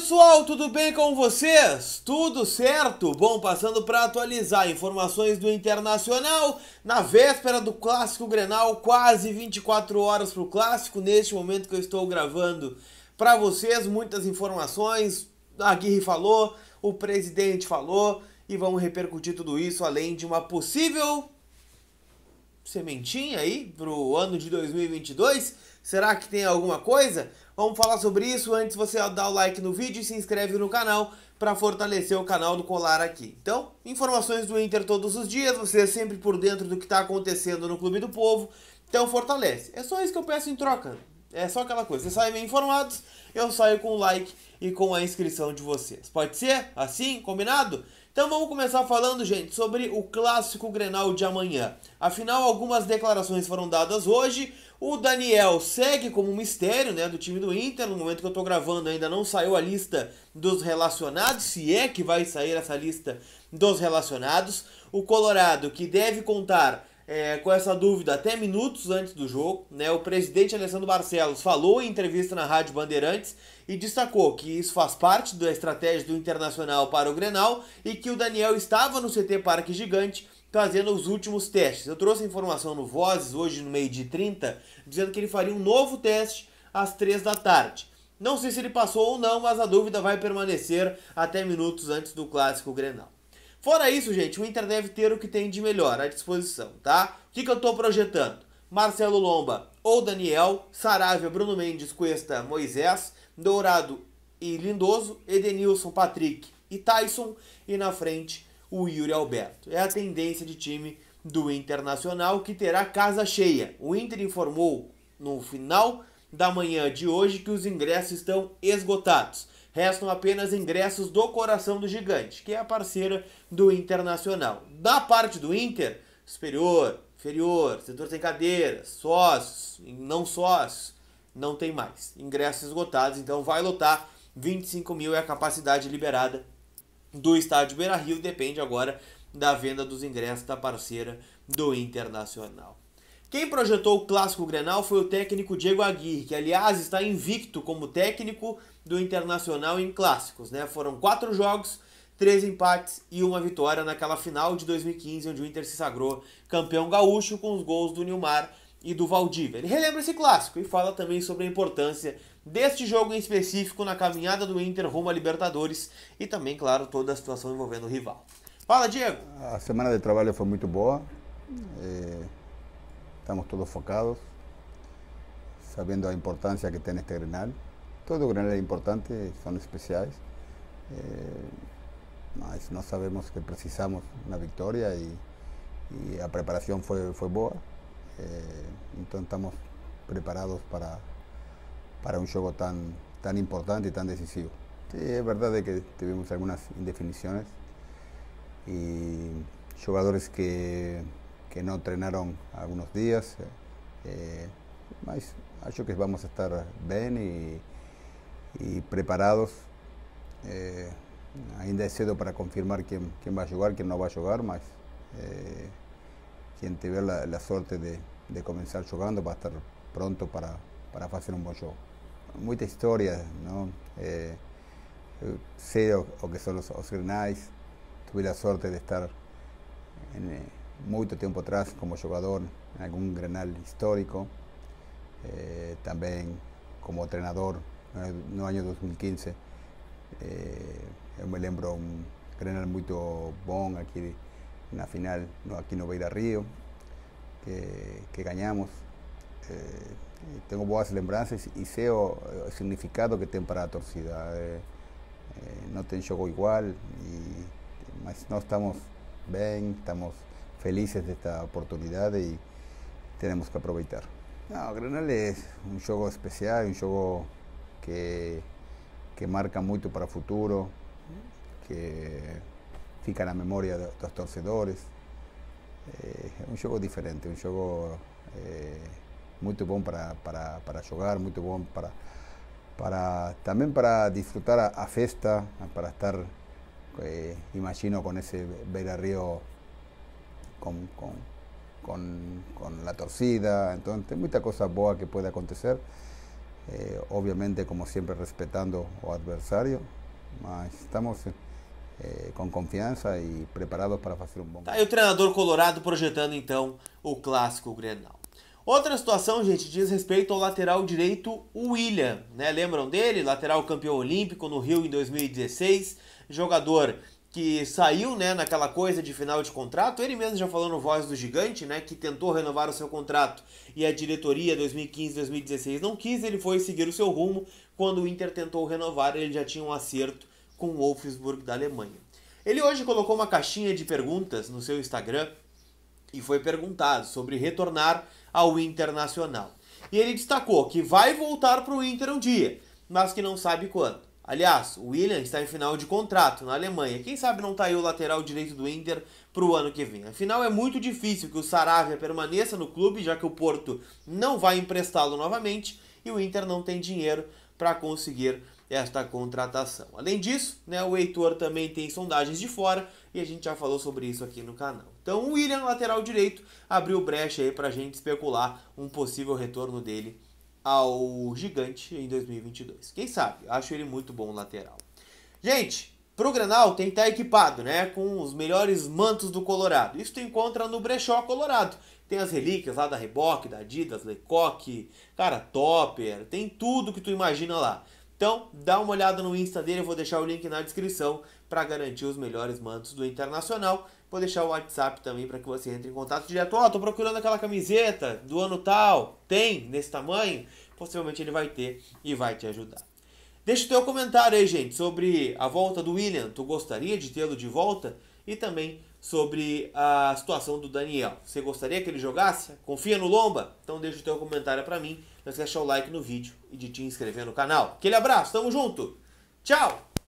pessoal, tudo bem com vocês? Tudo certo? Bom, passando para atualizar informações do Internacional, na véspera do Clássico Grenal, quase 24 horas para o Clássico, neste momento que eu estou gravando para vocês, muitas informações, a Aguirre falou, o presidente falou, e vamos repercutir tudo isso, além de uma possível sementinha aí para o ano de 2022, Será que tem alguma coisa? Vamos falar sobre isso antes você dá o like no vídeo e se inscreve no canal para fortalecer o canal do Colar aqui. Então, informações do Inter todos os dias, você é sempre por dentro do que está acontecendo no Clube do Povo, então fortalece. É só isso que eu peço em troca. É só aquela coisa. Vocês saem bem informados, eu saio com o like e com a inscrição de vocês. Pode ser? Assim? Combinado? Então vamos começar falando, gente, sobre o clássico Grenal de amanhã. Afinal, algumas declarações foram dadas hoje. O Daniel segue como um mistério, né, do time do Inter. No momento que eu tô gravando, ainda não saiu a lista dos relacionados, se é que vai sair essa lista dos relacionados. O Colorado, que deve contar é, com essa dúvida até minutos antes do jogo. Né? O presidente Alessandro Barcelos falou em entrevista na Rádio Bandeirantes e destacou que isso faz parte da estratégia do Internacional para o Grenal e que o Daniel estava no CT Parque Gigante fazendo os últimos testes. Eu trouxe a informação no Vozes hoje no meio de 30, dizendo que ele faria um novo teste às 3 da tarde. Não sei se ele passou ou não, mas a dúvida vai permanecer até minutos antes do clássico Grenal. Fora isso, gente, o Inter deve ter o que tem de melhor à disposição, tá? O que, que eu estou projetando? Marcelo Lomba ou Daniel, Saravia, Bruno Mendes, Cuesta, Moisés, Dourado e Lindoso, Edenilson, Patrick e Tyson, e na frente o Yuri Alberto. É a tendência de time do Internacional que terá casa cheia. O Inter informou no final da manhã de hoje que os ingressos estão esgotados. Restam apenas ingressos do Coração do Gigante, que é a parceira do Internacional. Da parte do Inter, superior, inferior, setor sem cadeira, sócios, não sócios, não tem mais. Ingressos esgotados, então vai lotar. 25 mil é a capacidade liberada do estádio Beira Rio, depende agora da venda dos ingressos da parceira do Internacional. Quem projetou o clássico Grenal foi o técnico Diego Aguirre, que aliás está invicto como técnico do Internacional em clássicos, né? Foram quatro jogos, três empates e uma vitória naquela final de 2015, onde o Inter se sagrou campeão gaúcho com os gols do Nilmar e do Valdívia. Ele relembra esse clássico e fala também sobre a importância deste jogo em específico na caminhada do Inter rumo à Libertadores e também, claro, toda a situação envolvendo o rival. Fala, Diego! A semana de trabalho foi muito boa. É... Estamos todos focados, sabendo a importância que tem este Grenal. Todo granel es importante, son especiales. Eh, no sabemos que precisamos una victoria y, la preparación fue, fue boa. Eh, entonces estamos preparados para, para un juego tan, tan importante y tan decisivo. es verdad de que tuvimos algunas indefiniciones y jugadores que, no entrenaron algunos días, eh, mas eh, que vamos a estar bien y y preparados. Eh, ainda cedo para confirmar quién va a quién quién no va a mas eh, quien tuvo la la suerte de, comenzar jugando va a estar pronto para, para un buen show. show. Muita historia, eh, Sé o, que son los os tuve la suerte de estar eh, mucho tiempo atrás como jugador en algún grenal histórico, eh, También como entrenador Ah, en eh, el año 2015. Eh, me lembro un Grenal muy bon aquí en la final, no, aquí no Beira Río, que, que eh, tengo buenas lembranzas y sé el eh, significado que tiene para la torcida. no eh, un juego igual, y estamos bien estamos felices de esta oportunidad y tenemos que aprovechar No, Grenal es un juego especial, un juego que, que marca mucho para el futuro, que fica la memoria de los torcedores. Es eh, un juego diferente, un juego eh, muy bueno para, para, para jugar, también para, para también para disfrutar a, fiesta, festa, para estar, eh, imagino, con ese a Río con, con, con, la torcida, Entonces, hay muchas cosas boa que puede acontecer. eh, obviamente como siempre respetando o adversario, mas estamos eh, com confiança e preparados para fazer um bom. Tá, e o treinador colorado projetando então o clássico Grenal. Outra situação, gente, diz respeito ao lateral direito William, né? Lembram dele? Lateral campeão olímpico no Rio em 2016, jogador que saiu, né, naquela coisa de final de contrato, ele mesmo já falou no Voz do Gigante, né, que tentou renovar o seu contrato e a diretoria 2015-2016 não quis, ele foi seguir o seu rumo. Quando o Inter tentou renovar, ele já tinha um acerto com o Wolfsburg da Alemanha. Ele hoje colocou uma caixinha de perguntas no seu Instagram e foi perguntado sobre retornar ao Internacional. E ele destacou que vai voltar para o Inter um dia, mas que não sabe quando. Aliás, o William está em final de contrato na Alemanha. Quem sabe não está aí o lateral direito do Inter para o ano que vem. Afinal, é muito difícil que o Saravia permaneça no clube, já que o Porto não vai emprestá-lo novamente e o Inter não tem dinheiro para conseguir esta contratação. Além disso, né, o Heitor também tem sondagens de fora e a gente já falou sobre isso aqui no canal. Então, o William, lateral direito, abriu brecha aí para a gente especular um possível retorno dele ao Gigante em 2022. Quem sabe? Acho ele muito bom lateral. Gente, pro Granal tem que estar tá equipado, né? Com os melhores mantos do Colorado. Isso tu encontra no Brechó Colorado. Tem as relíquias lá da Reboque, da Adidas, Lecoque, cara, Topper, tem tudo que tu imagina lá. Então, dá uma olhada no Insta dele, eu vou deixar o link na descrição para garantir os melhores mantos do Internacional. Vou deixar o WhatsApp também para que você entre em contato direto. Ó, oh, tô procurando aquela camiseta do ano tal, tem nesse tamanho? Possivelmente ele vai ter e vai te ajudar. Deixa o teu comentário aí, gente, sobre a volta do William. Tu gostaria de tê-lo de volta? E também sobre a situação do Daniel. Você gostaria que ele jogasse? Confia no Lomba? Então deixa o teu comentário para mim não esquece de deixar o like no vídeo e de te inscrever no canal. Aquele abraço, tamo junto! Tchau!